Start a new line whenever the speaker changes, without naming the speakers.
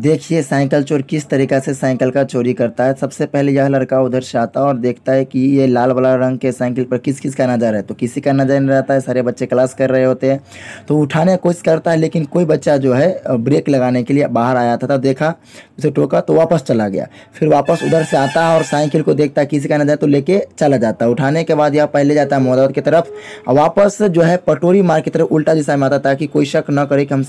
देखिए साइकिल चोर किस तरीका से साइकिल का चोरी करता है सबसे पहले यह लड़का उधर से आता है और देखता है कि ये लाल वाला रंग के साइकिल पर किस किस का नज़र है तो किसी का नज़र नहीं रहता है सारे बच्चे क्लास कर रहे होते हैं तो उठाने की कोशिश करता है लेकिन कोई बच्चा जो है ब्रेक लगाने के लिए बाहर आया था तो देखा उसे टोका तो वापस चला गया फिर वापस उधर से आता है और साइकिल को देखता है किसी का नज़र तो लेके चला जाता है उठाने के बाद यह पहले जाता है मोहदाबाद की तरफ वापस जो है पटोरी मार्ग की तरफ उल्टा दिशा में आता ताकि कोई शक न करे कि हम